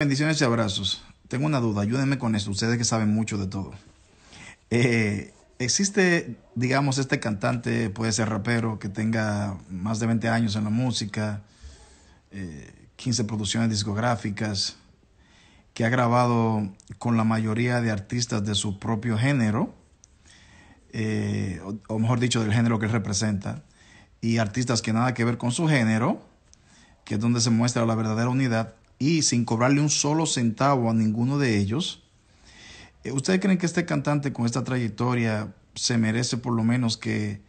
Bendiciones y abrazos. Tengo una duda, ayúdenme con esto, ustedes que saben mucho de todo. Eh, existe, digamos, este cantante, puede ser rapero, que tenga más de 20 años en la música, 15 eh, producciones discográficas, que ha grabado con la mayoría de artistas de su propio género, eh, o, mejor dicho, del género que representa, y artistas que nada que ver con su género, que es donde se muestra la verdadera unidad y sin cobrarle un solo centavo a ninguno de ellos. Eh, ¿Ustedes creen que este cantante con esta trayectoria se merece por lo menos que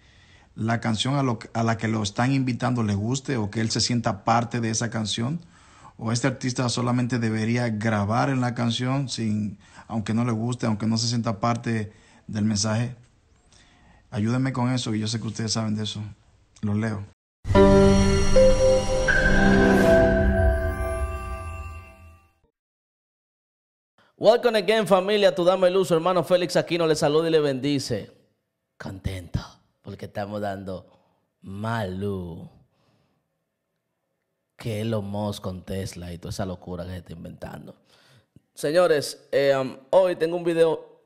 la canción a, la que lo están invitando le guste o que él se sienta parte de esa canción? ¿O este artista solamente debería grabar en la canción sin, aunque no le guste, aunque no se sienta parte del mensaje? Ayúdenme con eso y yo sé que ustedes saben de eso. Los leo. Welcome again, familia. Tu dame luz, hermano Félix Aquino le saluda y le bendice. Contento, porque estamos dando luz Que es lo más con Tesla y toda esa locura que se está inventando. Señores, eh, um, hoy tengo un video.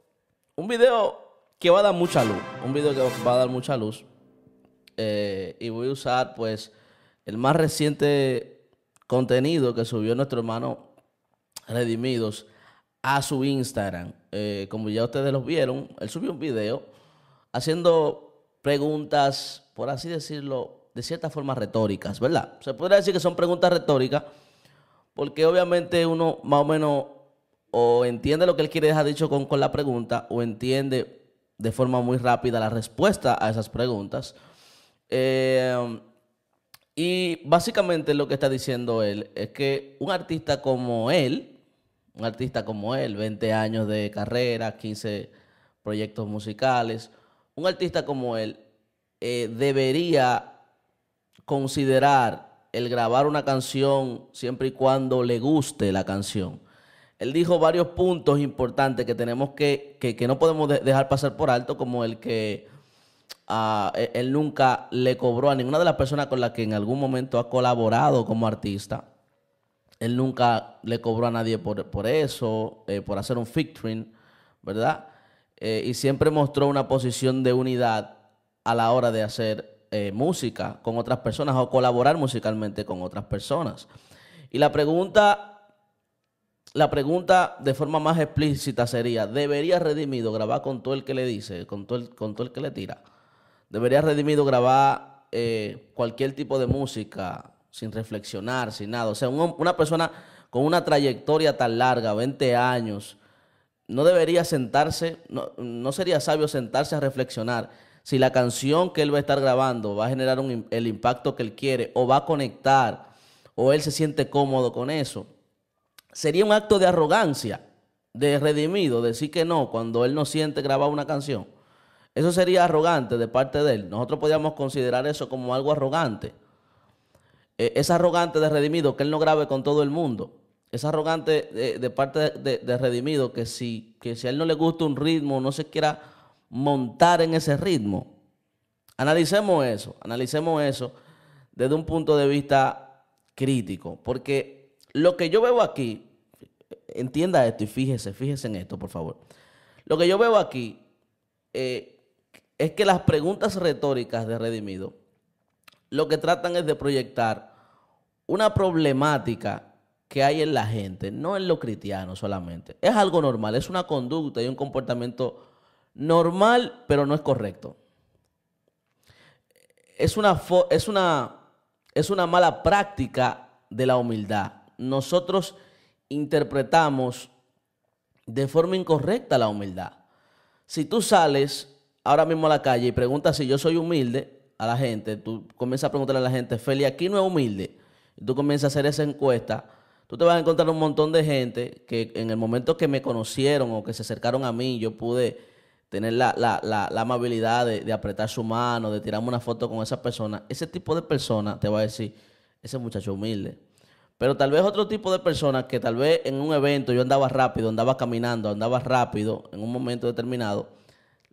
Un video que va a dar mucha luz. Un video que va a dar mucha luz. Eh, y voy a usar, pues, el más reciente contenido que subió nuestro hermano Redimidos a su Instagram. Eh, como ya ustedes los vieron, él subió un video haciendo preguntas, por así decirlo, de cierta forma retóricas, ¿verdad? Se podría decir que son preguntas retóricas, porque obviamente uno más o menos o entiende lo que él quiere dejar dicho con, la pregunta, o entiende de forma muy rápida la respuesta a esas preguntas. Eh, y básicamente lo que está diciendo él es que un artista como él, un artista como él, 20 años de carrera, 15 proyectos musicales, un artista como él eh, debería considerar el grabar una canción siempre y cuando le guste la canción. Él dijo varios puntos importantes que tenemos que, que, no podemos dejar pasar por alto, como el que ah, e, él nunca le cobró a ninguna de las personas con las que en algún momento ha colaborado como artista él nunca le cobró a nadie por, por eso, eh, por hacer un featuring, ¿verdad? Eh, y siempre mostró una posición de unidad a la hora de hacer eh, música con otras personas o colaborar musicalmente con otras personas. Y la pregunta, la pregunta de forma más explícita sería, ¿debería Redimido grabar con todo el que le dice, con todo el, con todo el que le tira? ¿Debería Redimido grabar cualquier tipo de música sin reflexionar, sin nada. O sea, una persona con una trayectoria tan larga, 20 años, no debería sentarse, no, sería sabio sentarse a reflexionar si la canción que él va a estar grabando va a generar el impacto que él quiere o va a conectar o él se siente cómodo con eso. Sería un acto de arrogancia, de redimido, decir que no cuando él no siente grabar una canción. Eso sería arrogante de parte de él. Nosotros podríamos considerar eso como algo arrogante. Eh, es arrogante de Redimido que él no grabe con todo el mundo. Es arrogante de, parte de, Redimido que si, que si a él no le gusta un ritmo, no se quiera montar en ese ritmo. Analicemos eso, analicemos eso desde un punto de vista crítico, porque lo que yo veo aquí, entienda esto y fíjese, fíjese en esto, por favor. Lo que yo veo aquí eh, es que las preguntas retóricas de Redimido lo que tratan es de proyectar una problemática que hay en la gente, no en los cristianos solamente. Es algo normal, es una conducta y un comportamiento normal, pero no es correcto. Es una, es una, es una mala práctica de la humildad. Nosotros interpretamos de forma incorrecta la humildad. Si tú sales ahora mismo a la calle y preguntas si yo soy humilde, a la gente, tú comienzas a preguntarle a la gente, Feli, aquí no es humilde. tú comienzas a hacer esa encuesta, tú te vas a encontrar un montón de gente que en el momento que me conocieron o que se acercaron a mí, yo pude tener la, amabilidad de, apretar su mano, de tirarme una foto con esa persona. Ese tipo de persona te va a decir, ese muchacho humilde. Pero tal vez otro tipo de persona... que tal vez en un evento yo andaba rápido, andaba caminando, andaba rápido en un momento determinado,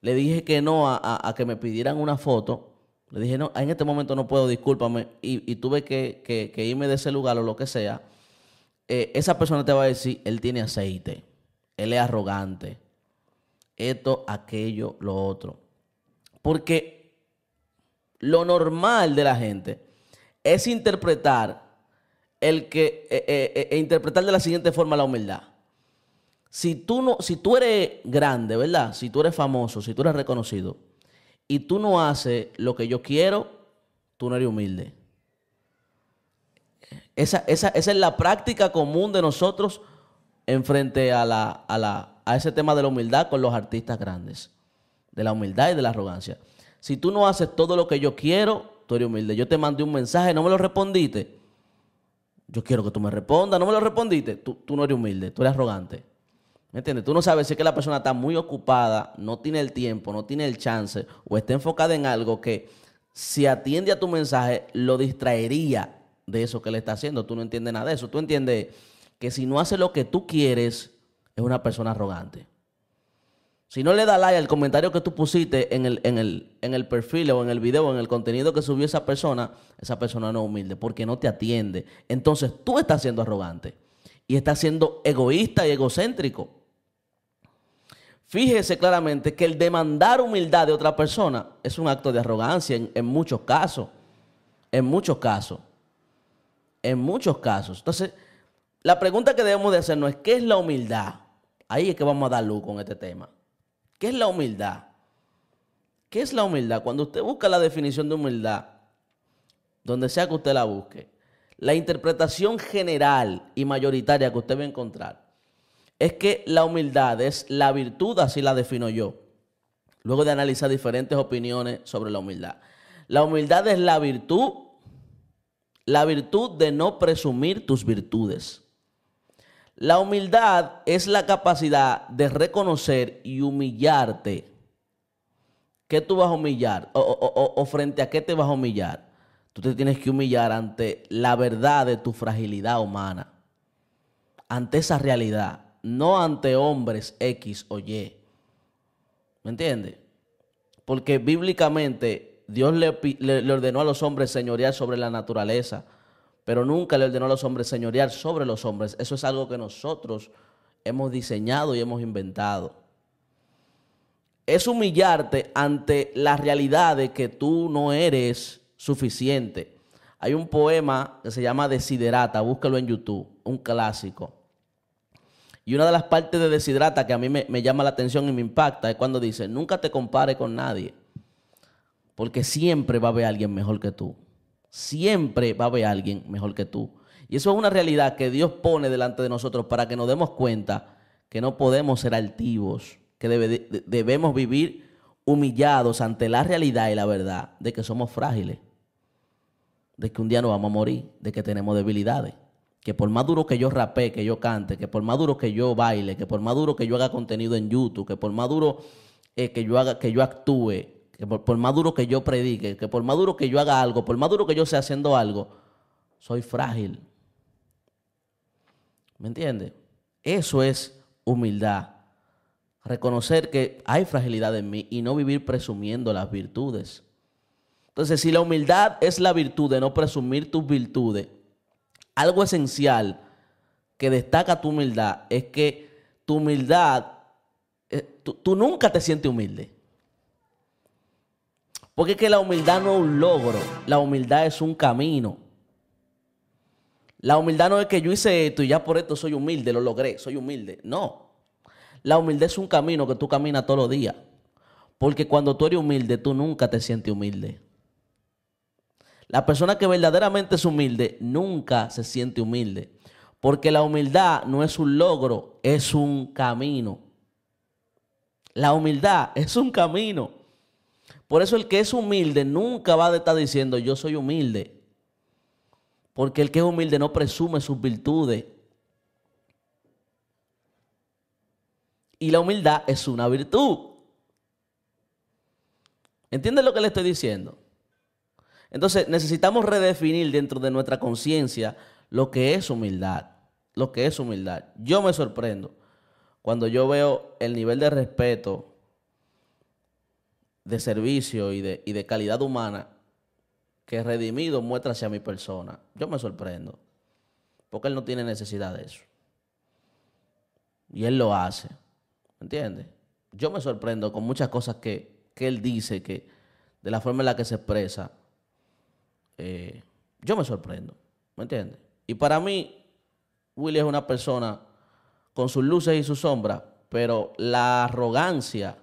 le dije que no a que me pidieran una foto le dije, no, en este momento no puedo, discúlpame. Y, tuve que, irme de ese lugar o lo que sea. Eh, esa persona te va a decir, él tiene aceite, él es arrogante, esto, aquello, lo otro. Porque lo normal de la gente es interpretar el que e, e, e, interpretar de la siguiente forma la humildad. Si tú no, si tú eres grande, ¿verdad? Si tú eres famoso, si tú eres reconocido, y tú no haces lo que yo quiero, tú no eres humilde. Esa, es la práctica común de nosotros en frente a, a, ese tema de la humildad con los artistas grandes, de la humildad y de la arrogancia. Si tú no haces todo lo que yo quiero, tú eres humilde. Yo te mandé un mensaje, no me lo respondiste. Yo quiero que tú me respondas, no me lo respondiste. Tú, tú no eres humilde, tú eres arrogante. ¿Me entiendes? Tú no sabes si es que la persona está muy ocupada, no tiene el tiempo, no tiene el chance o está enfocada en algo que si atiende a tu mensaje lo distraería de eso que le está haciendo. Tú no entiendes nada de eso. Tú entiendes que si no hace lo que tú quieres, es una persona arrogante. Si no le da like al comentario que tú pusiste en el, en, el, en el perfil o en el video o en el contenido que subió esa persona, esa persona no es humilde porque no te atiende. Entonces tú estás siendo arrogante y estás siendo egoísta y egocéntrico. Fíjese claramente que el demandar humildad de otra persona es un acto de arrogancia en, muchos casos. En muchos casos. En muchos casos. Entonces, la pregunta que debemos de hacernos es, ¿qué es la humildad? Ahí es que vamos a dar luz con este tema. ¿Qué es la humildad? ¿Qué es la humildad? Cuando usted busca la definición de humildad, donde sea que usted la busque, la interpretación general y mayoritaria que usted va a encontrar es que la humildad es la virtud, así la defino yo, luego de analizar diferentes opiniones sobre la humildad. La humildad es la virtud, la virtud de no presumir tus virtudes. La humildad es la capacidad de reconocer y humillarte. ¿Qué tú vas a humillar? O, frente a qué te vas a humillar? Tú te tienes que humillar ante la verdad de tu fragilidad humana, ante esa realidad no ante hombres X o Y. ¿Me entiendes? Porque bíblicamente Dios le, ordenó a los hombres señorear sobre la naturaleza, pero nunca le ordenó a los hombres señorear sobre los hombres. Eso es algo que nosotros hemos diseñado y hemos inventado. Es humillarte ante la realidad de que tú no eres suficiente. Hay un poema que se llama Desiderata, búscalo en YouTube, un clásico. Y una de las partes de Deshidrata que a mí me, llama la atención y me impacta es cuando dice, nunca te compare con nadie, porque siempre va a haber alguien mejor que tú. Siempre va a haber alguien mejor que tú. Y eso es una realidad que Dios pone delante de nosotros para que nos demos cuenta que no podemos ser altivos, que debemos vivir humillados ante la realidad y la verdad de que somos frágiles, de que un día nos vamos a morir, de que tenemos debilidades que por más duro que yo rape, que yo cante, que por más duro que yo baile, que por más duro que yo haga contenido en YouTube, que por más duro eh, que yo haga, que yo actúe, que por, Maduro más duro que yo predique, que por más duro que yo haga algo, por más duro que yo sea haciendo algo, soy frágil. ¿Me entiende? Eso es humildad. Reconocer que hay fragilidad en mí y no vivir presumiendo las virtudes. Entonces, si la humildad es la virtud de no presumir tus virtudes, algo esencial que destaca tu humildad es que tu humildad, eh, tú, nunca te sientes humilde. Porque es que la humildad no es un logro, la humildad es un camino. La humildad no es que yo hice esto y ya por esto soy humilde, lo logré, soy humilde. No. La humildad es un camino que tú caminas todos los días. Porque cuando tú eres humilde, tú nunca te sientes humilde. La persona que verdaderamente es humilde nunca se siente humilde, porque la humildad no es un logro, es un camino. La humildad es un camino. Por eso el que es humilde nunca va a estar diciendo yo soy humilde. Porque el que es humilde no presume sus virtudes. Y la humildad es una virtud. ¿Entiendes lo que le estoy diciendo? Entonces necesitamos redefinir dentro de nuestra conciencia lo que es humildad, lo que es humildad. Yo me sorprendo cuando yo veo el nivel de respeto, de servicio y de, calidad humana que Redimido muestra hacia mi persona. Yo me sorprendo, porque él no tiene necesidad de eso. Y él lo hace, ¿Me ¿entiendes? Yo me sorprendo con muchas cosas que, que él dice, que de la forma en la que se expresa, eh, yo me sorprendo, ¿me entiendes? Y para mí, Willy es una persona con sus luces y sus sombras, pero la arrogancia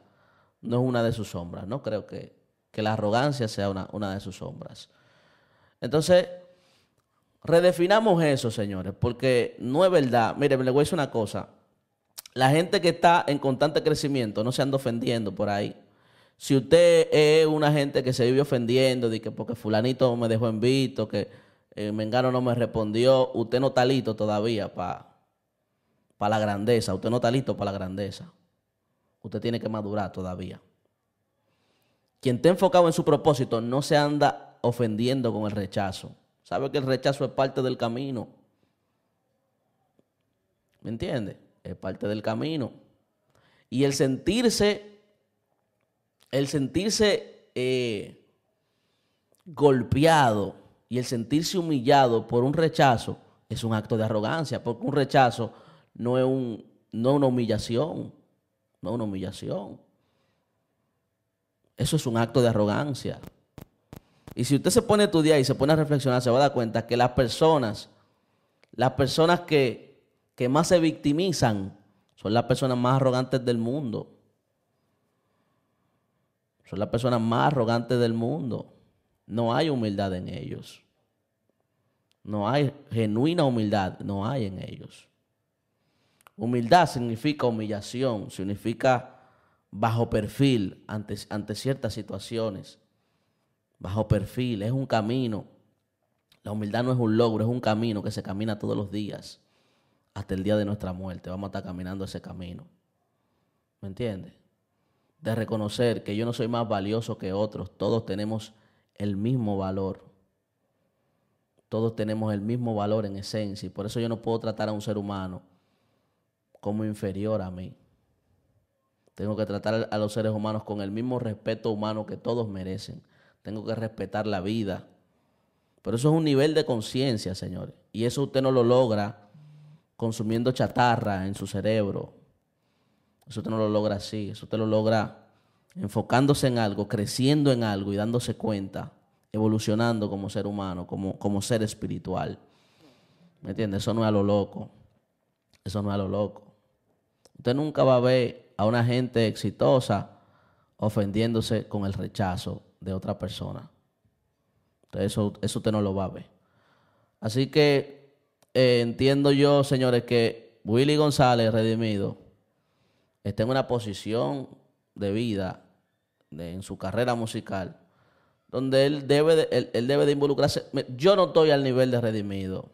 no es una de sus sombras, no creo que, la arrogancia sea una, una de sus sombras. Entonces, redefinamos eso, señores, porque no es verdad. Mire, le voy a decir una cosa. La gente que está en constante crecimiento, no se anda ofendiendo por ahí. Si usted es una gente que se vive ofendiendo, de que porque fulanito me dejó en visto, que eh, Mengano no me respondió, usted no está listo todavía para la grandeza, usted no está listo para la grandeza. Usted tiene que madurar todavía. Quien esté enfocado en su propósito no se anda ofendiendo con el rechazo. Sabe que el rechazo es parte del camino. ¿Me entiende? Es parte del camino. Y el sentirse el sentirse eh, golpeado y el sentirse humillado por un rechazo es un acto de arrogancia, porque un rechazo no es un, una humillación, no una humillación. Eso es un acto de arrogancia. Y si usted se pone a estudiar y se pone a reflexionar, se va a dar cuenta que las personas, las personas que, que más se victimizan, son las personas más arrogantes del mundo. Son las personas más arrogantes del mundo. No hay humildad en ellos. No hay genuina humildad, no hay en ellos. Humildad significa humillación, significa bajo perfil ante, ante ciertas situaciones. Bajo perfil, es un camino. La humildad no es un logro, es un camino que se camina todos los días, hasta el día de nuestra muerte. Vamos a estar caminando ese camino. ¿Me entiendes? de reconocer que yo no soy más valioso que otros, todos tenemos el mismo valor. Todos tenemos el mismo valor en esencia y por eso yo no puedo tratar a un ser humano como inferior a mí. Tengo que tratar a los seres humanos con el mismo respeto humano que todos merecen. Tengo que respetar la vida. Pero eso es un nivel de conciencia, señores. Y eso usted no lo logra consumiendo chatarra en su cerebro, eso usted no lo logra así, eso usted lo logra enfocándose en algo, creciendo en algo y dándose cuenta, evolucionando como ser humano, como, como ser espiritual. ¿Me entiendes? Eso no es a lo loco. Eso no es a lo loco. Usted nunca va a ver a una gente exitosa ofendiéndose con el rechazo de otra persona. eso, eso usted no lo va a ver. Así que eh, entiendo yo, señores, que Willy González, redimido, esté en una posición de vida en su carrera musical donde él debe de, él, debe de involucrarse. Yo no estoy al nivel de redimido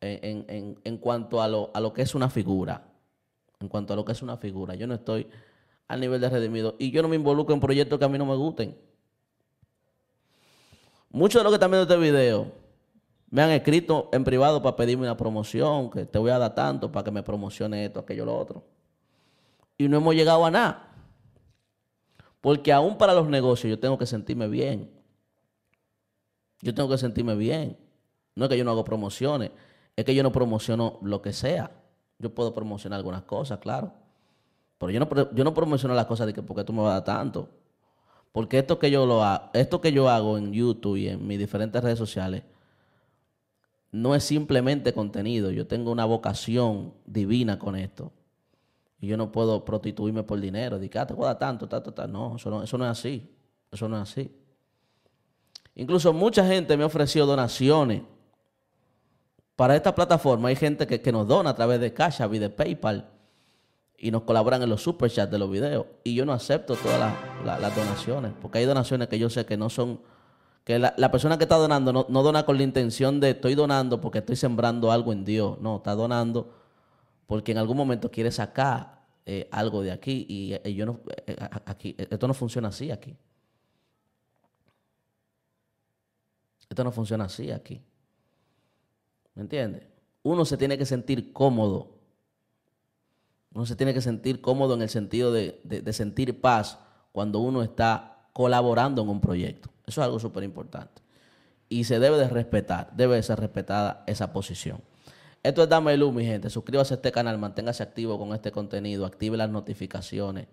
en, cuanto a lo, a lo que es una figura. En cuanto a lo que es una figura. Yo no estoy al nivel de redimido. Y yo no me involucro en proyectos que a mí no me gusten. Muchos de los que están viendo este video me han escrito en privado para pedirme una promoción, que te voy a dar tanto para que me promocione esto, aquello, lo otro y no hemos llegado a nada. Porque aún para los negocios yo tengo que sentirme bien. Yo tengo que sentirme bien. No es que yo no hago promociones, es que yo no promociono lo que sea. Yo puedo promocionar algunas cosas, claro. Pero yo no, yo no promociono las cosas de que porque tú me vas a dar tanto. Porque esto que yo lo esto que yo hago en YouTube y en mis diferentes redes sociales no es simplemente contenido. Yo tengo una vocación divina con esto. Y yo no puedo prostituirme por dinero. Dice ah, te voy dar tanto, ta, ta, No, eso no, es así. Eso no es así. Incluso mucha gente me ofreció donaciones para esta plataforma. Hay gente que, nos dona a través de Cash y de PayPal y nos colaboran en los superchats de los videos. Y yo no acepto todas las, donaciones, porque hay donaciones que yo sé que no son, que la, persona que está donando no, no, dona con la intención de estoy donando porque estoy sembrando algo en Dios. No, está donando porque en algún momento quiere sacar eh, algo de aquí y, eh, yo no, eh, aquí, esto no funciona así aquí. Esto no funciona así aquí. ¿Me entiendes? Uno se tiene que sentir cómodo. Uno se tiene que sentir cómodo en el sentido de, de sentir paz cuando uno está colaborando en un proyecto. Eso es algo súper importante. Y se debe de respetar, debe de ser respetada esa posición. Esto es Dame Luz, mi gente. Suscríbase a este canal, manténgase activo con este contenido, active las notificaciones.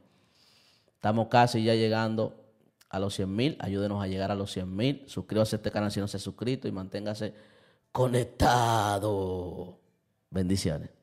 Estamos casi ya llegando a los 100 mil. Ayúdenos a llegar a los 100 mil. Suscríbase a este canal si no se ha suscrito y manténgase conectado. Bendiciones.